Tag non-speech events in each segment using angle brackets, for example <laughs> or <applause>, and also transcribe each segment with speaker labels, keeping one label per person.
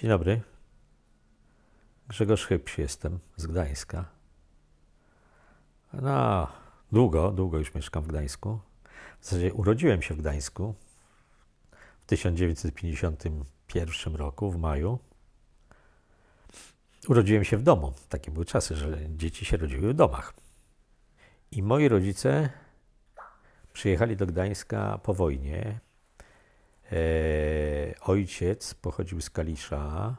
Speaker 1: Dzień dobry. Grzegorz Chybś jestem z Gdańska. No, długo, długo już mieszkam w Gdańsku. W zasadzie urodziłem się w Gdańsku w 1951 roku, w maju. Urodziłem się w domu. Takie były czasy, że dzieci się rodziły w domach. I moi rodzice przyjechali do Gdańska po wojnie, E, ojciec pochodził z Kalisza,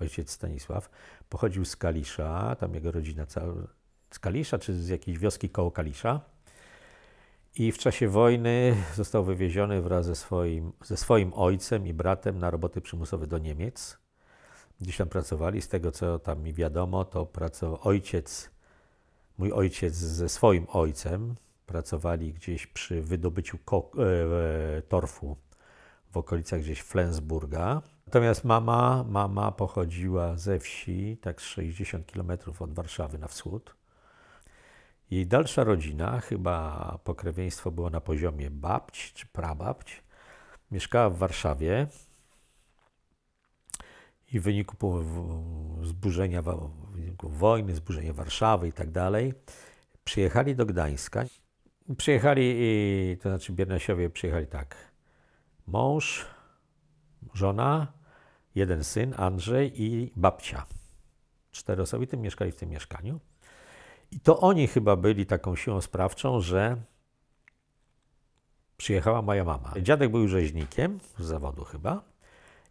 Speaker 1: ojciec Stanisław, pochodził z Kalisza, tam jego rodzina cała, z Kalisza czy z jakiejś wioski koło Kalisza. I w czasie wojny został wywieziony wraz ze swoim, ze swoim ojcem i bratem na roboty przymusowe do Niemiec. Gdzieś tam pracowali. Z tego, co tam mi wiadomo, to pracował ojciec, mój ojciec ze swoim ojcem pracowali gdzieś przy wydobyciu e, e, torfu w okolicach gdzieś Flensburga. Natomiast mama, mama pochodziła ze wsi, tak 60 km od Warszawy na wschód. Jej dalsza rodzina, chyba pokrewieństwo było na poziomie babć czy prababć, mieszkała w Warszawie i w wyniku zburzenia, w wyniku wojny, zburzenia Warszawy i tak dalej, przyjechali do Gdańska. Przyjechali, to znaczy Biernasiowie przyjechali tak, mąż, żona, jeden syn, Andrzej i babcia. Cztery osoby tym mieszkali w tym mieszkaniu. I to oni chyba byli taką siłą sprawczą, że przyjechała moja mama. Dziadek był rzeźnikiem z zawodu chyba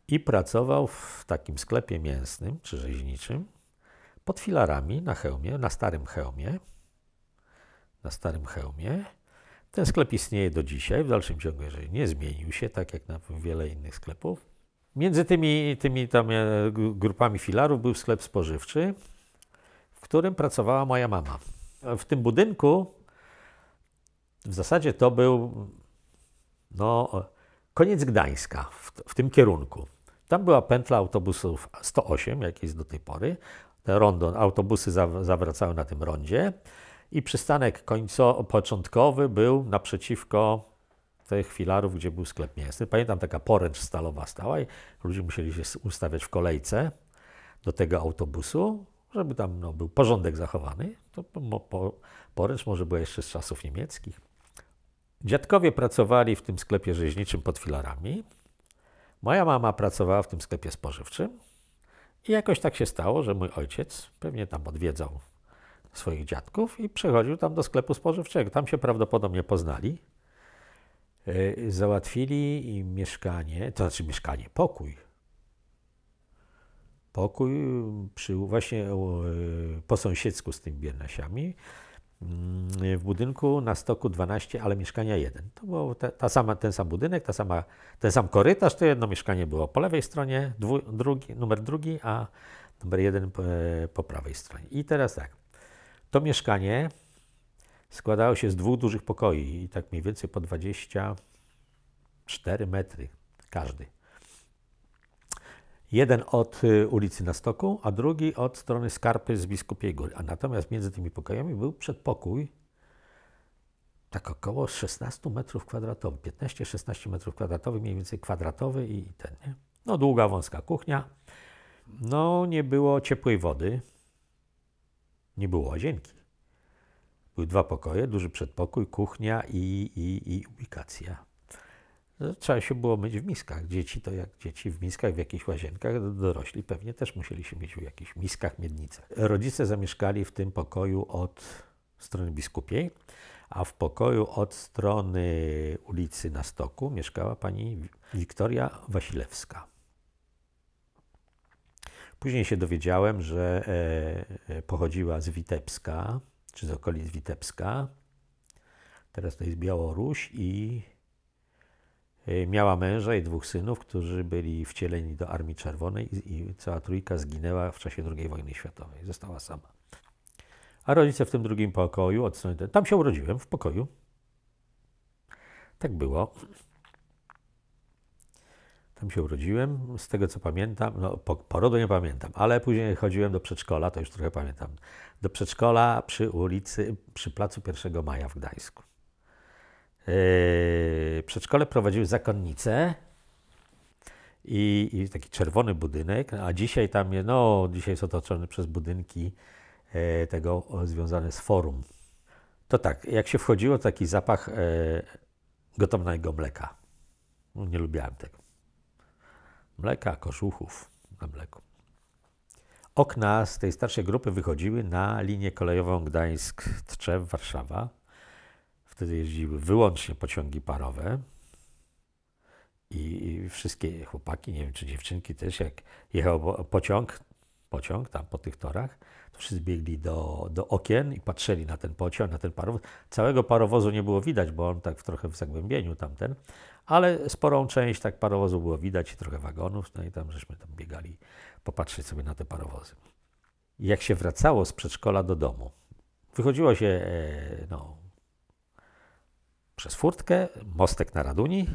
Speaker 1: i pracował w takim sklepie mięsnym czy rzeźniczym pod filarami na hełmie, na starym hełmie. Na starym hełmie. Ten sklep istnieje do dzisiaj, w dalszym ciągu, jeżeli nie zmienił się, tak jak na wiele innych sklepów. Między tymi, tymi tam e, grupami filarów był sklep spożywczy, w którym pracowała moja mama. E, w tym budynku w zasadzie to był no, koniec Gdańska w, w tym kierunku. Tam była pętla autobusów 108, jak jest do tej pory. Te rondo, autobusy zawracały na tym rondzie i przystanek końco początkowy był naprzeciwko tych filarów, gdzie był sklep mięsny. Pamiętam, taka poręcz stalowa stała i ludzie musieli się ustawiać w kolejce do tego autobusu, żeby tam no, był porządek zachowany. To po, po, poręcz może była jeszcze z czasów niemieckich. Dziadkowie pracowali w tym sklepie rzeźniczym pod filarami. Moja mama pracowała w tym sklepie spożywczym. I jakoś tak się stało, że mój ojciec pewnie tam odwiedzał swoich dziadków i przechodził tam do sklepu spożywczego. Tam się prawdopodobnie poznali. Y, załatwili im mieszkanie, to znaczy mieszkanie, pokój. Pokój przy, właśnie y, po sąsiedzku z tymi Biernasiami mm, w budynku na stoku 12, ale mieszkania 1. To był ta sama, ten sam budynek, ta sama, ten sam korytarz, to jedno mieszkanie było po lewej stronie, dwu, drugi, numer drugi, a numer jeden po, po prawej stronie. I teraz tak, to mieszkanie składało się z dwóch dużych pokoi i tak mniej więcej po 24 metry każdy. Jeden od y, ulicy na Stoku, a drugi od strony Skarpy z Biskupiej Góry. A natomiast między tymi pokojami był przedpokój, tak około 16 metrów kwadratowych, 15-16 metrów kwadratowych, mniej więcej kwadratowy i ten, nie? No długa, wąska kuchnia. No nie było ciepłej wody, nie było łazienki. Były dwa pokoje, duży przedpokój, kuchnia i, i, i ubikacja. No, trzeba się było myć w miskach. Dzieci to jak dzieci w miskach, w jakichś łazienkach, dorośli pewnie też musieli się mieć w jakichś miskach, miednicach. Rodzice zamieszkali w tym pokoju od strony biskupiej, a w pokoju od strony ulicy na Stoku mieszkała pani Wiktoria Wasilewska. Później się dowiedziałem, że e, e, pochodziła z Witebska, czy z okolic Witebska. Teraz to jest Białoruś i e, miała męża i dwóch synów, którzy byli wcieleni do Armii Czerwonej i cała trójka zginęła w czasie II wojny światowej. Została sama. A rodzice w tym drugim pokoju, od strony, tam się urodziłem, w pokoju. Tak było. Tam się urodziłem, z tego co pamiętam, no po, porodu nie pamiętam, ale później chodziłem do przedszkola, to już trochę pamiętam, do przedszkola przy ulicy, przy placu 1 Maja w Gdańsku. Yy, przedszkole prowadziły zakonnice i, i, taki czerwony budynek, a dzisiaj tam, no, dzisiaj jest otoczony przez budynki yy, tego związane z forum. To tak, jak się wchodziło, taki zapach yy, gotownego mleka. No, nie lubiłem tego mleka, koszuchów na mleku. Okna z tej starszej grupy wychodziły na linię kolejową Gdańsk-Tczew-Warszawa. Wtedy jeździły wyłącznie pociągi parowe. I wszystkie chłopaki, nie wiem czy dziewczynki też, jak jechał pociąg, pociąg tam po tych torach, Wszyscy biegli do, do okien i patrzyli na ten pociąg, na ten parowóz. Całego parowozu nie było widać, bo on tak w trochę w zagłębieniu tamten, ale sporą część tak parowozu było widać i trochę wagonów, no i tam żeśmy tam biegali popatrzeć sobie na te parowozy. I jak się wracało z przedszkola do domu, wychodziło się e, no, przez furtkę, mostek na Raduni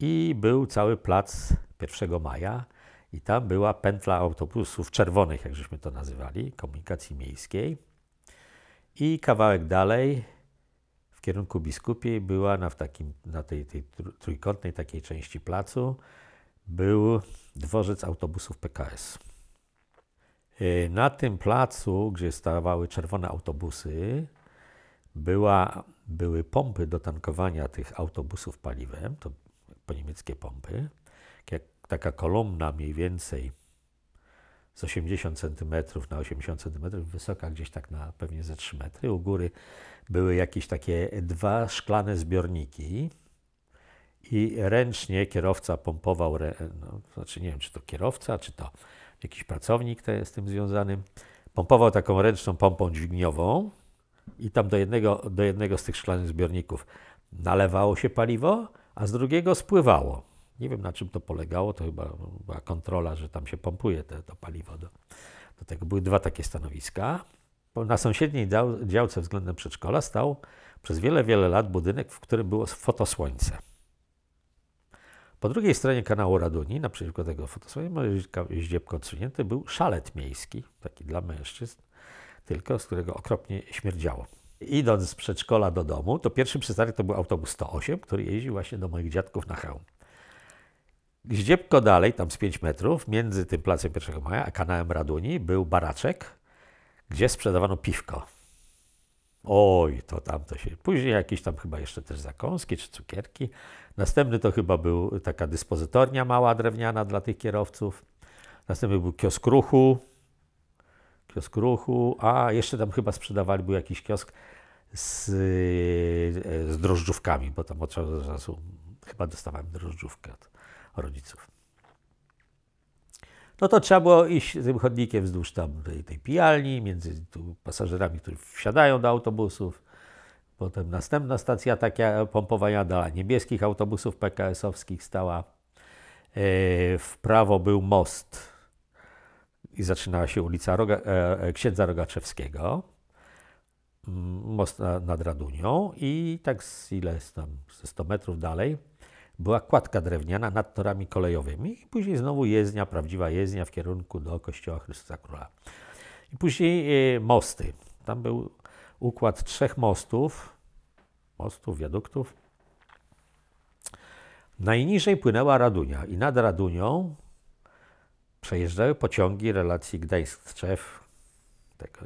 Speaker 1: i był cały plac 1 maja, i tam była pętla autobusów czerwonych, jak żeśmy to nazywali, komunikacji miejskiej. I kawałek dalej, w kierunku biskupiej, była na, w takim, na tej, tej trójkątnej takiej części placu, był dworzec autobusów PKS. Y, na tym placu, gdzie stawały czerwone autobusy, była, były pompy do tankowania tych autobusów paliwem, to po niemieckie pompy. Jak taka kolumna mniej więcej z 80 cm na 80 cm wysoka, gdzieś tak na pewnie ze 3 metry. U góry były jakieś takie dwa szklane zbiorniki i ręcznie kierowca pompował, no, znaczy nie wiem, czy to kierowca, czy to jakiś pracownik te, z tym związany, pompował taką ręczną pompą dźwigniową i tam do jednego, do jednego z tych szklanych zbiorników nalewało się paliwo, a z drugiego spływało. Nie wiem na czym to polegało, to chyba była kontrola, że tam się pompuje te, to paliwo. Do, do tego były dwa takie stanowiska. Na sąsiedniej dział, działce względem przedszkola stał przez wiele, wiele lat budynek, w którym było fotosłońce. Po drugiej stronie kanału Raduni, naprzeciwko tego fotosłońca, ździebko odsunięty, był szalet miejski, taki dla mężczyzn, tylko z którego okropnie śmierdziało. Idąc z przedszkola do domu, to pierwszy przystanek to był autobus 108, który jeździł właśnie do moich dziadków na hełm. Zdziepko dalej, tam z 5 metrów, między tym placem 1 maja a kanałem Raduni był baraczek, gdzie sprzedawano piwko. Oj, to tam to się. Później jakieś tam chyba jeszcze też zakąski czy cukierki. Następny to chyba był taka dyspozytornia mała drewniana dla tych kierowców. Następny był kiosk ruchu. Kiosk ruchu, a jeszcze tam chyba sprzedawali był jakiś kiosk z, e, z drożdżówkami, bo tam od czasu do czasu chyba dostawałem drożdżówkę rodziców. No to trzeba było iść tym chodnikiem wzdłuż tam tej, tej pijalni, między pasażerami, którzy wsiadają do autobusów. Potem następna stacja taka pompowania dla niebieskich autobusów PKS-owskich stała. E, w prawo był most i zaczynała się ulica Roga, e, e, Księdza Rogaczewskiego. Most nad Radunią i tak z ile tam, ze 100 metrów dalej była kładka drewniana nad torami kolejowymi i później znowu jezdnia, prawdziwa jezdnia w kierunku do kościoła Chrystusa Króla. I później e, mosty. Tam był układ trzech mostów, mostów, wiaduktów. Najniżej płynęła Radunia i nad Radunią przejeżdżały pociągi relacji Gdańsk-Trzew.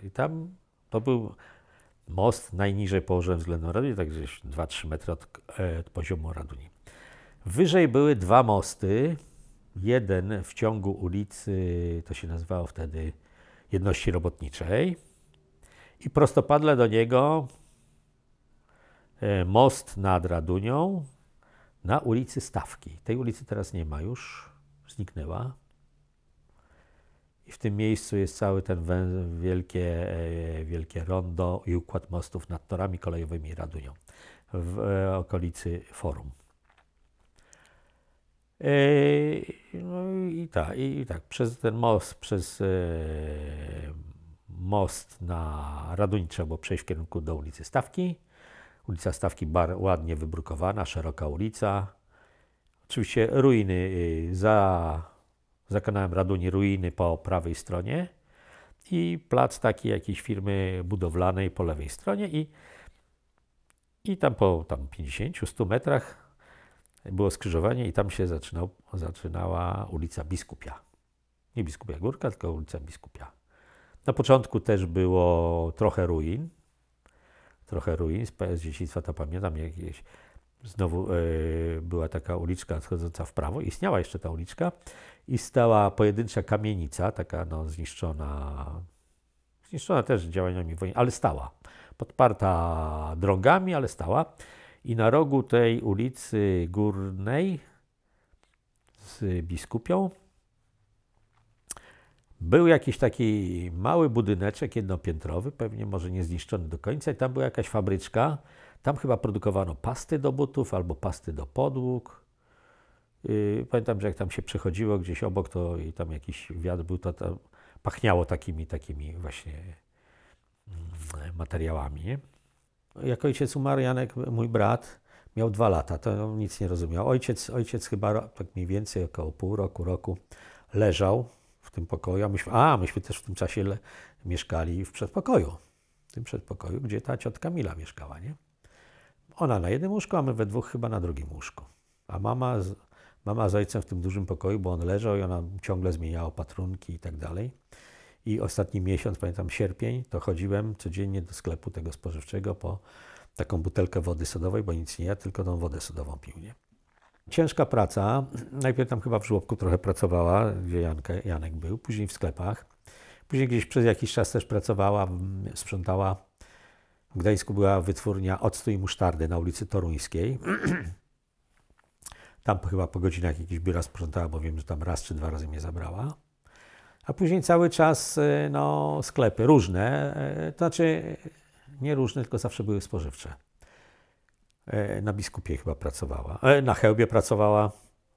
Speaker 1: I tam to był most najniżej położony względem Radunii, także 2-3 metry od, e, od poziomu Raduni. Wyżej były dwa mosty. Jeden w ciągu ulicy, to się nazywało wtedy Jedności Robotniczej, i prostopadle do niego e, most nad Radunią na ulicy Stawki. Tej ulicy teraz nie ma już, zniknęła. I w tym miejscu jest cały ten wielkie, e, wielkie rondo i układ mostów nad torami kolejowymi Radunią w e, okolicy forum. Yy, no i tak, i tak, przez ten most, przez e, most na Radunic trzeba było przejść w kierunku do ulicy Stawki. Ulica Stawki bar, ładnie wybrukowana, szeroka ulica. Oczywiście ruiny y, za, za kanałem Raduni, ruiny po prawej stronie i plac takiej jakiejś firmy budowlanej po lewej stronie i, i tam po tam 50-100 metrach było skrzyżowanie i tam się zaczynał, zaczynała ulica Biskupia. Nie Biskupia Górka, tylko ulica Biskupia. Na początku też było trochę ruin. Trochę ruin, z dzieciństwa to pamiętam, jakieś, znowu yy, była taka uliczka schodząca w prawo, istniała jeszcze ta uliczka i stała pojedyncza kamienica, taka no, zniszczona, zniszczona też działaniami wojny, ale stała. Podparta drogami, ale stała. I na rogu tej ulicy Górnej z Biskupią był jakiś taki mały budyneczek jednopiętrowy, pewnie może nie zniszczony do końca i tam była jakaś fabryczka. Tam chyba produkowano pasty do butów albo pasty do podłóg. Y, pamiętam, że jak tam się przechodziło gdzieś obok, to i tam jakiś wiatr był, to pachniało takimi, takimi właśnie mm, materiałami jak ojciec umarł, Janek, mój brat, miał dwa lata, to nic nie rozumiał. Ojciec, ojciec chyba tak mniej więcej około pół roku, roku leżał w tym pokoju, a myśmy, a myśmy też w tym czasie le, mieszkali w przedpokoju, w tym przedpokoju, gdzie ta ciotka Mila mieszkała, nie? Ona na jednym łóżku, a my we dwóch chyba na drugim łóżku. A mama z, mama z ojcem w tym dużym pokoju, bo on leżał i ona ciągle zmieniała patrunki i tak dalej. I ostatni miesiąc, pamiętam sierpień, to chodziłem codziennie do sklepu tego spożywczego po taką butelkę wody sodowej, bo nic nie ja, tylko tą wodę sodową pił. Nie? Ciężka praca. Najpierw tam chyba w żłobku trochę pracowała, gdzie Jankę, Janek był, później w sklepach. Później gdzieś przez jakiś czas też pracowała, sprzątała. W Gdańsku była wytwórnia octu i musztardy na ulicy Toruńskiej. <clears throat> Tam chyba po godzinach jakiś biura sprzątała, bo wiem, że tam raz czy dwa razy mnie zabrała a później cały czas e, no, sklepy różne, e, to znaczy nie różne, tylko zawsze były spożywcze. E, na biskupie chyba pracowała, na hełbie pracowała,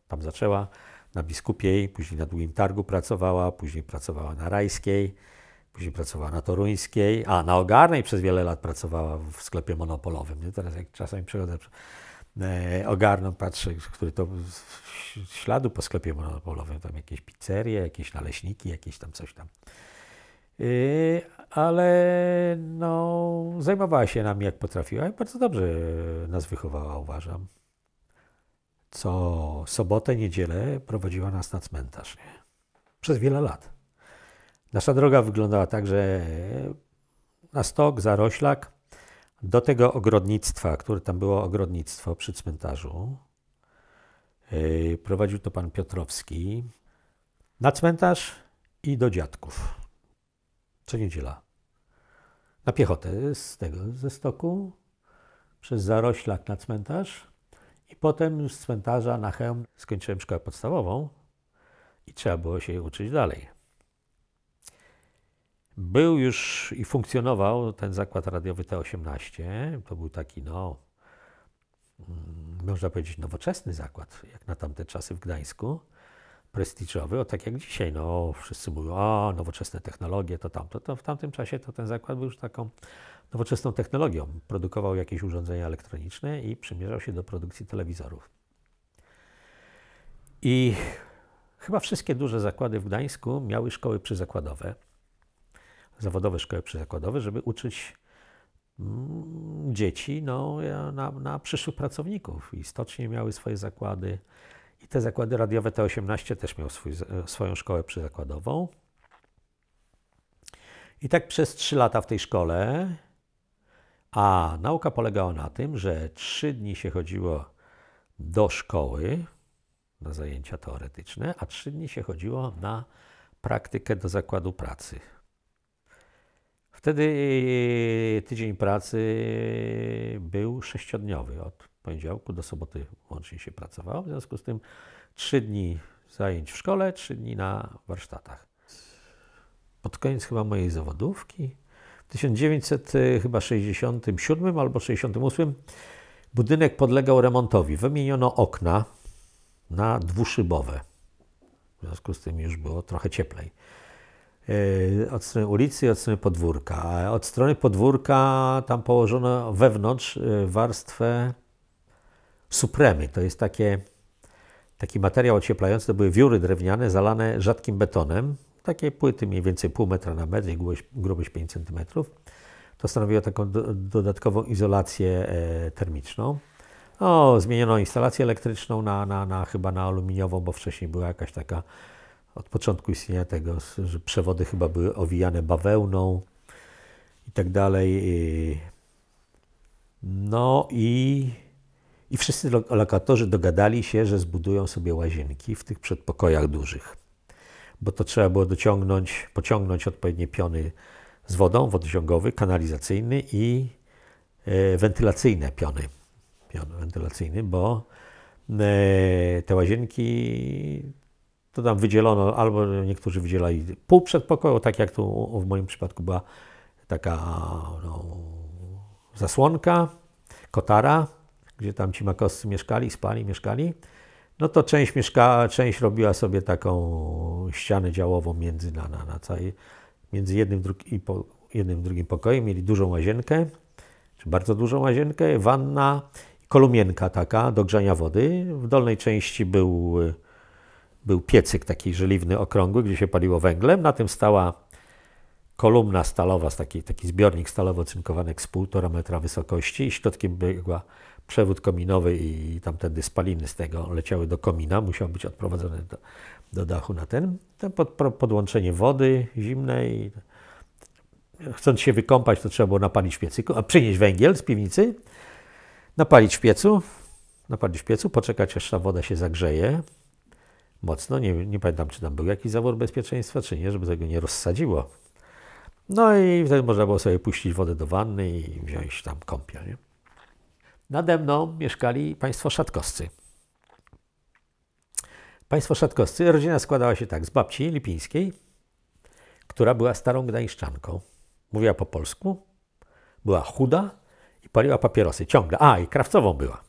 Speaker 1: tam zaczęła, na biskupiej, później na długim targu pracowała, później pracowała na rajskiej, później pracowała na toruńskiej, a na ogarnej przez wiele lat pracowała w sklepie monopolowym. Teraz jak czasami przychodzę. E, ogarnął, patrzę, który to śladu po sklepie monopolowym, tam jakieś pizzerie, jakieś naleśniki, jakieś tam coś tam. E, ale no, zajmowała się nami jak potrafiła i bardzo dobrze nas wychowała, uważam. Co sobotę, niedzielę prowadziła nas na cmentarz. Nie? Przez wiele lat. Nasza droga wyglądała tak, że na stok, zaroślak, do tego ogrodnictwa, które tam było ogrodnictwo przy cmentarzu. Yy, prowadził to pan Piotrowski. Na cmentarz i do dziadków. Co niedziela. Na piechotę z tego, ze stoku, przez zaroślak na cmentarz i potem z cmentarza na hełm skończyłem szkołę podstawową i trzeba było się uczyć dalej. Był już i funkcjonował ten zakład radiowy T18. To był taki, no, mm, można powiedzieć, nowoczesny zakład, jak na tamte czasy w Gdańsku. Prestiżowy, o tak jak dzisiaj. No, wszyscy mówią, o, nowoczesne technologie, to tamto. To w tamtym czasie to ten zakład był już taką nowoczesną technologią. Produkował jakieś urządzenia elektroniczne i przymierzał się do produkcji telewizorów. I chyba wszystkie duże zakłady w Gdańsku miały szkoły przyzakładowe zawodowe, szkoły przyzakładowe, żeby uczyć mm, dzieci no, na, na przyszłych pracowników. I stocznie miały swoje zakłady. I te zakłady radiowe T18 też miał swój, e, swoją szkołę przyzakładową. I tak przez trzy lata w tej szkole, a nauka polegała na tym, że trzy dni się chodziło do szkoły na zajęcia teoretyczne, a trzy dni się chodziło na praktykę do zakładu pracy. Wtedy e, tydzień pracy e, był sześciodniowy. Od poniedziałku do soboty łącznie się pracowało. W związku z tym trzy dni zajęć w szkole, trzy dni na warsztatach. Pod koniec chyba mojej zawodówki, w 1967 albo 68 budynek podlegał remontowi. Wymieniono okna na dwuszybowe. W związku z tym już było trochę cieplej. E, od strony ulicy od strony podwórka. od strony podwórka tam położono wewnątrz e, warstwę supremy. To jest takie, taki materiał ocieplający. To były wióry drewniane zalane rzadkim betonem. Takie płyty mniej więcej pół metra na metr, i grubość 5 cm. To stanowiło taką do, dodatkową izolację e, termiczną. O, zmieniono instalację elektryczną na, na, na chyba na aluminiową, bo wcześniej była jakaś taka od początku istnienia tego, że przewody chyba były owijane bawełną i tak dalej. No i, i wszyscy lokatorzy dogadali się, że zbudują sobie łazienki w tych przedpokojach dużych, bo to trzeba było dociągnąć, pociągnąć odpowiednie piony z wodą, wodociągowy, kanalizacyjny i e, wentylacyjne piony, pion wentylacyjny, bo e, te łazienki to tam wydzielono, albo niektórzy wydzielali pół przedpokoju, tak jak tu w moim przypadku była taka no, zasłonka, kotara, gdzie tam ci makoscy mieszkali, spali, mieszkali. No to część, mieszka, część robiła sobie taką ścianę działową między, na, na, na całej, między jednym, i po, jednym drugim pokojem. Mieli dużą łazienkę, czy bardzo dużą łazienkę, wanna, kolumienka taka do grzania wody. W dolnej części był był piecyk taki żeliwny, okrągły, gdzie się paliło węglem. Na tym stała kolumna stalowa, taki, taki zbiornik stalowo cynkowany z półtora metra wysokości i środkiem była przewód kominowy i tamtędy spaliny z tego leciały do komina, musiał być odprowadzony do, do dachu na ten. ten pod, podłączenie wody zimnej. Chcąc się wykąpać, to trzeba było napalić w piecyku, a przynieść węgiel z piwnicy, napalić w piecu, napalić w piecu, poczekać aż ta woda się zagrzeje, mocno. Nie, nie pamiętam, czy tam był jakiś zawór bezpieczeństwa, czy nie, żeby tego nie rozsadziło. No i wtedy można było sobie puścić wodę do wanny i wziąć tam kąpiel. Nie? Nade mną mieszkali państwo szatkowscy. Państwo szatkowscy, rodzina składała się tak z babci lipińskiej, która była starą gdańszczanką. Mówiła po polsku, była chuda i paliła papierosy ciągle. A, i krawcową była.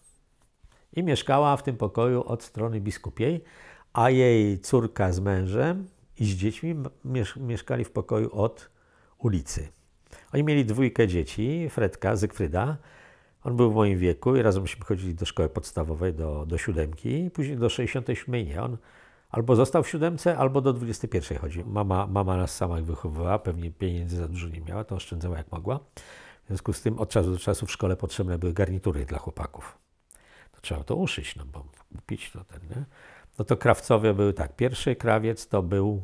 Speaker 1: I mieszkała w tym pokoju od strony biskupiej, a jej córka z mężem i z dziećmi mieszkali w pokoju od ulicy. Oni mieli dwójkę dzieci, Fredka, Zygfryda. On był w moim wieku i razemśmy chodzili do szkoły podstawowej, do, do siódemki, później do 67 nie. On albo został w siódemce, albo do 21 pierwszej Mama, mama nas sama wychowywała, pewnie pieniędzy za dużo nie miała, to oszczędzała jak mogła. W związku z tym od czasu do czasu w szkole potrzebne były garnitury dla chłopaków. To trzeba to uszyć, no bo kupić to ten, nie? no to krawcowie były tak. Pierwszy krawiec to był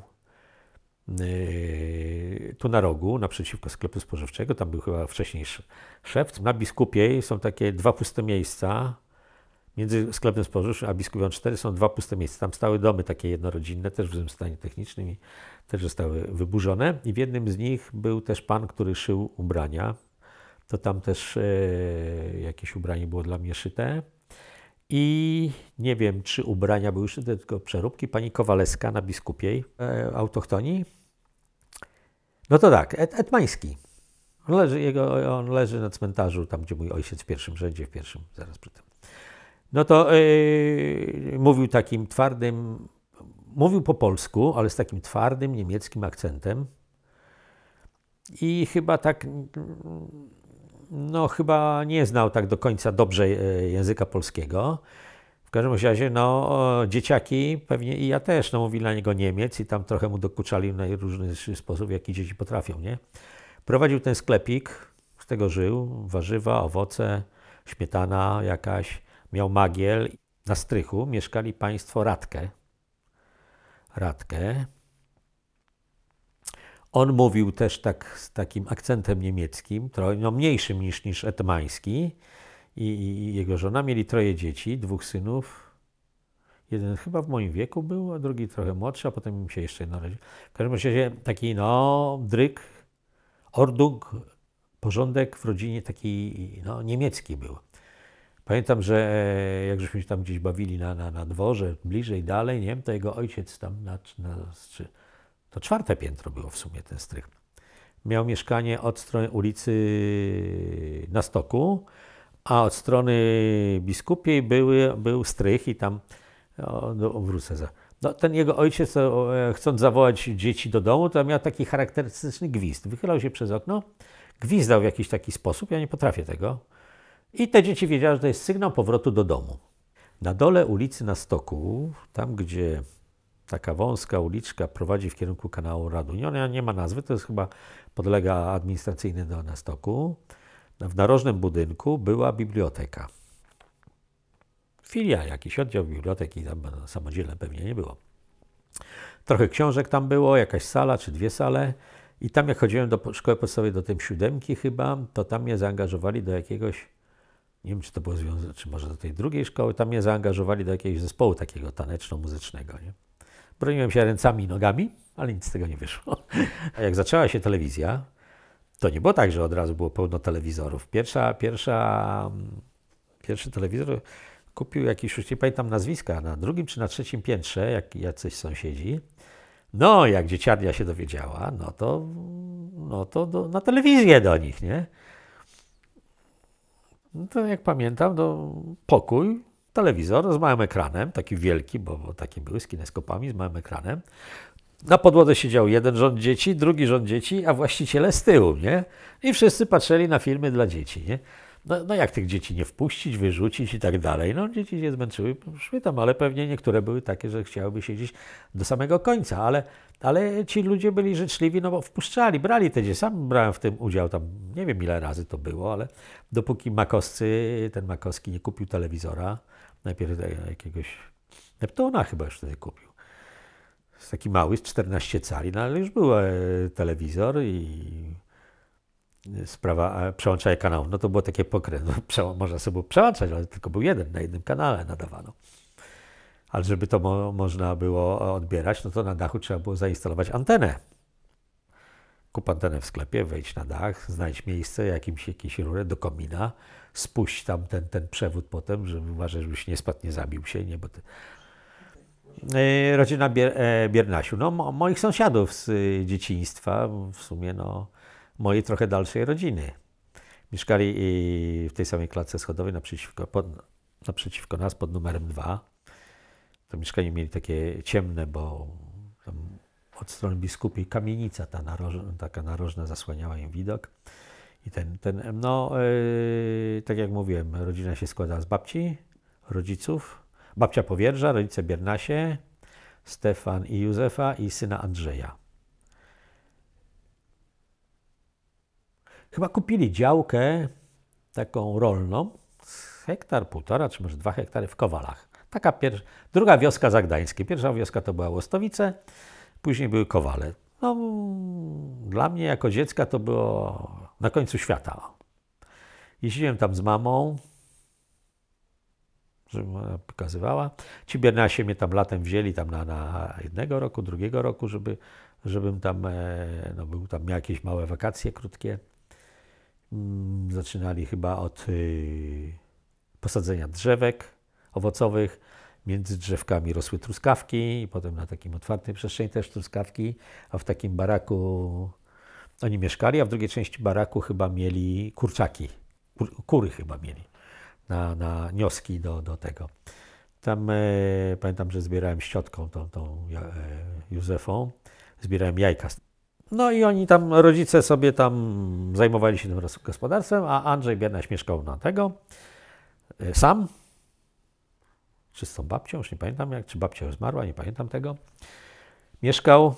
Speaker 1: yy, tu na rogu, naprzeciwko sklepu spożywczego, tam był chyba wcześniej szewc. Na Biskupiej są takie dwa puste miejsca, między sklepem spożywczym a Biskupią 4 są dwa puste miejsca. Tam stały domy takie jednorodzinne, też w złym stanie technicznym i też zostały wyburzone. I w jednym z nich był też pan, który szył ubrania. To tam też yy, jakieś ubranie było dla mnie szyte. I nie wiem, czy ubrania były już tylko przeróbki pani Kowaleska na biskupiej e, No to tak, et, Etmański. On leży, jego, on leży na cmentarzu, tam gdzie mój ojciec w pierwszym rzędzie, w pierwszym, zaraz przy tym. No to yy, mówił takim twardym, mówił po polsku, ale z takim twardym niemieckim akcentem. I chyba tak no, chyba nie znał tak do końca dobrze e, języka polskiego. W każdym razie, no, dzieciaki, pewnie i ja też, no, mówili na niego Niemiec i tam trochę mu dokuczali w najróżniejszy sposób, jaki dzieci potrafią, nie? Prowadził ten sklepik, z tego żył, warzywa, owoce, śmietana jakaś, miał magiel. Na strychu mieszkali państwo Radkę. Radkę, on mówił też tak z takim akcentem niemieckim, trochę, no mniejszym niż, niż etmański. I, I, jego żona mieli troje dzieci, dwóch synów. Jeden chyba w moim wieku był, a drugi trochę młodszy, a potem im się jeszcze narodził. W każdym razie taki no, dryk, ordung, porządek w rodzinie taki no, niemiecki był. Pamiętam, że e, jak żeśmy się tam gdzieś bawili na, na, na dworze, bliżej, dalej, nie wiem, to jego ojciec tam na, na, to czwarte piętro było w sumie ten strych. Miał mieszkanie od strony ulicy na Stoku, a od strony biskupiej były, był strych i tam o, no, wrócę za. No, ten jego ojciec, e, chcąc zawołać dzieci do domu, to miał taki charakterystyczny gwizd. Wychylał się przez okno, gwizdał w jakiś taki sposób, ja nie potrafię tego. I te dzieci wiedziały, że to jest sygnał powrotu do domu. Na dole ulicy na Stoku, tam gdzie taka wąska uliczka prowadzi w kierunku kanału Radunia. Ona nie ma nazwy, to jest chyba podlega administracyjny do Anastoku. W narożnym budynku była biblioteka. Filia, jakiś oddział biblioteki, tam samodzielne pewnie nie było. Trochę książek tam było, jakaś sala czy dwie sale. I tam jak chodziłem do szkoły podstawowej, do tej siódemki chyba, to tam mnie zaangażowali do jakiegoś, nie wiem czy to było związane, czy może do tej drugiej szkoły, tam mnie zaangażowali do jakiegoś zespołu takiego taneczno-muzycznego. Nie? Broniłem się ręcami i nogami, ale nic z tego nie wyszło. A jak zaczęła się telewizja, to nie było tak, że od razu było pełno telewizorów. Pierwsza, pierwsza, pierwszy telewizor kupił jakiś, już nie pamiętam nazwiska, na drugim czy na trzecim piętrze, jak jacyś sąsiedzi. No, jak dzieciarnia się dowiedziała, no to, no to do, na telewizję do nich, nie? No to jak pamiętam, do pokój telewizor z małym ekranem, taki wielki, bo, bo takie były, z kineskopami, z małym ekranem. Na podłodze siedział jeden rząd dzieci, drugi rząd dzieci, a właściciele z tyłu, nie? I wszyscy patrzyli na filmy dla dzieci, nie? No, no, jak tych dzieci nie wpuścić, wyrzucić i tak dalej. No dzieci się zmęczyły, szły tam, ale pewnie niektóre były takie, że chciałyby siedzieć do samego końca, ale, ale ci ludzie byli życzliwi, no bo wpuszczali, brali te dzieci. Sam brałem w tym udział, tam nie wiem ile razy to było, ale dopóki Makowscy, ten Makowski nie kupił telewizora, Najpierw e, jakiegoś Neptuna chyba już wtedy kupił. Jest taki mały, z 14 cali, no ale już był e, telewizor i e, sprawa przełączania kanału. No to było takie pokrętne. No, <laughs> można sobie przełączać, ale tylko był jeden, na jednym kanale nadawano. Ale żeby to mo można było odbierać, no to na dachu trzeba było zainstalować antenę Kup antenę w sklepie, wejdź na dach, znajdź miejsce, jakimś, jakieś rurę do komina, spuść tam ten, ten przewód potem, żeby uważać, żebyś nie spadł, nie zabił się, nie, bo ty... E, rodzina Bier, e, Biernasiu. No, moich sąsiadów z y, dzieciństwa, w sumie no, mojej trochę dalszej rodziny. Mieszkali y, w tej samej klatce schodowej naprzeciwko, pod, naprzeciwko nas pod numerem 2. To mieszkanie mieli takie ciemne, bo od strony biskupiej kamienica ta narożna, taka narożna zasłaniała im widok. I ten, ten no, yy, tak jak mówiłem, rodzina się składa z babci, rodziców, babcia powierza, rodzice Biernasie, Stefan i Józefa i syna Andrzeja. Chyba kupili działkę taką rolną, hektar, półtora, czy może dwa hektary w Kowalach. Taka druga wioska Zagdańska. Pierwsza wioska to była Łostowice, Później były kowale. No, dla mnie jako dziecka to było na końcu świata. Jeździłem tam z mamą, żeby ona pokazywała. Ci Biernasie mnie tam latem wzięli tam na, na jednego roku, drugiego roku, żeby, żebym tam, e, no był tam, miał jakieś małe wakacje krótkie. Mm, zaczynali chyba od y, posadzenia drzewek owocowych, między drzewkami rosły truskawki i potem na takim otwartej przestrzeni też truskawki, a w takim baraku oni mieszkali, a w drugiej części baraku chyba mieli kurczaki, kury chyba mieli na, na nioski do, do tego. Tam e, pamiętam, że zbierałem ściotką tą, tą e, Józefą, zbierałem jajka. No i oni tam, rodzice sobie tam zajmowali się tym gospodarstwem, a Andrzej Biernaś mieszkał na tego e, sam, czy z tą babcią, już nie pamiętam jak, czy babcia już zmarła, nie pamiętam tego. Mieszkał,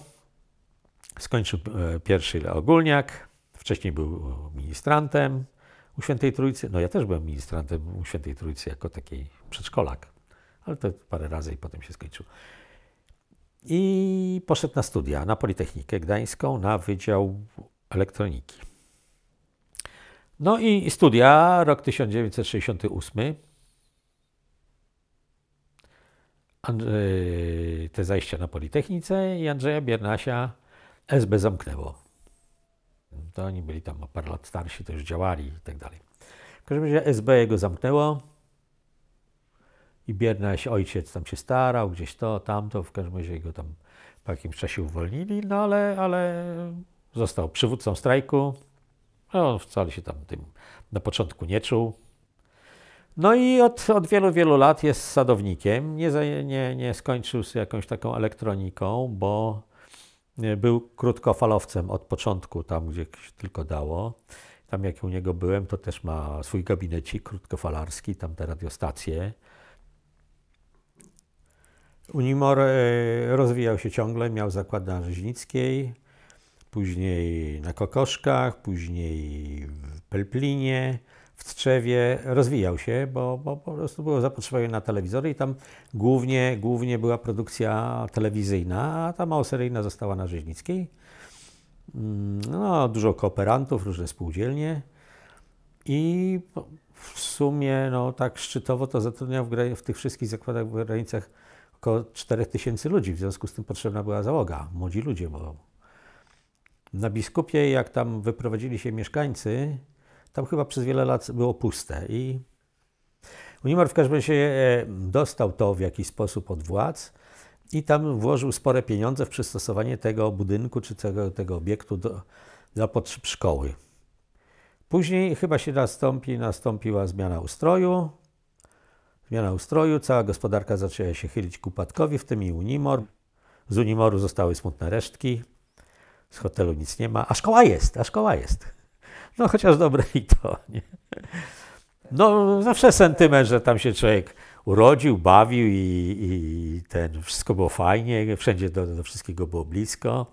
Speaker 1: skończył e, pierwszy ogólniak, wcześniej był e, ministrantem u Świętej Trójcy. No ja też byłem ministrantem u Świętej Trójcy jako taki przedszkolak, ale to parę razy i potem się skończył. I poszedł na studia, na Politechnikę Gdańską, na Wydział Elektroniki. No i studia, rok 1968. te zajścia na Politechnice i Andrzeja Biernasia SB zamknęło. To oni byli tam o parę lat starsi, to już działali i tak dalej. W każdym razie SB jego zamknęło i Biernaś, ojciec tam się starał, gdzieś to, tamto, w każdym razie go tam po jakimś czasie uwolnili, no ale, ale został przywódcą strajku. No, on wcale się tam tym na początku nie czuł, no i od, od wielu, wielu lat jest sadownikiem. Nie, nie, nie skończył z jakąś taką elektroniką, bo e, był krótkofalowcem od początku, tam gdzie tylko dało. Tam jak u niego byłem, to też ma swój gabinecik krótkofalarski, tam te radiostacje. Unimor e, rozwijał się ciągle, miał zakład na Rzeźnickiej, później na Kokoszkach, później w Pelplinie, w trzewie rozwijał się, bo, bo po prostu było zapotrzebowanie na telewizory i tam głównie, głównie była produkcja telewizyjna, a ta małoseryjna została na Rzeźnickiej. Mm, no, dużo kooperantów, różne spółdzielnie i w sumie no, tak szczytowo to zatrudniał w, w tych wszystkich zakładach w granicach około 4000 ludzi, w związku z tym potrzebna była załoga, młodzi ludzie, bo na biskupie, jak tam wyprowadzili się mieszkańcy, tam chyba przez wiele lat było puste i Unimar w każdym razie e, dostał to w jakiś sposób od władz i tam włożył spore pieniądze w przystosowanie tego budynku czy tego, tego obiektu do, dla potrzeb szkoły. Później chyba się nastąpi, nastąpiła zmiana ustroju. Zmiana ustroju, cała gospodarka zaczęła się chylić ku upadkowi, w tym i Unimor. Z Unimoru zostały smutne resztki, z hotelu nic nie ma, a szkoła jest, a szkoła jest. No chociaż dobre i to, nie? No zawsze sentyment, że tam się człowiek urodził, bawił i, i ten, wszystko było fajnie, wszędzie do, do wszystkiego było blisko.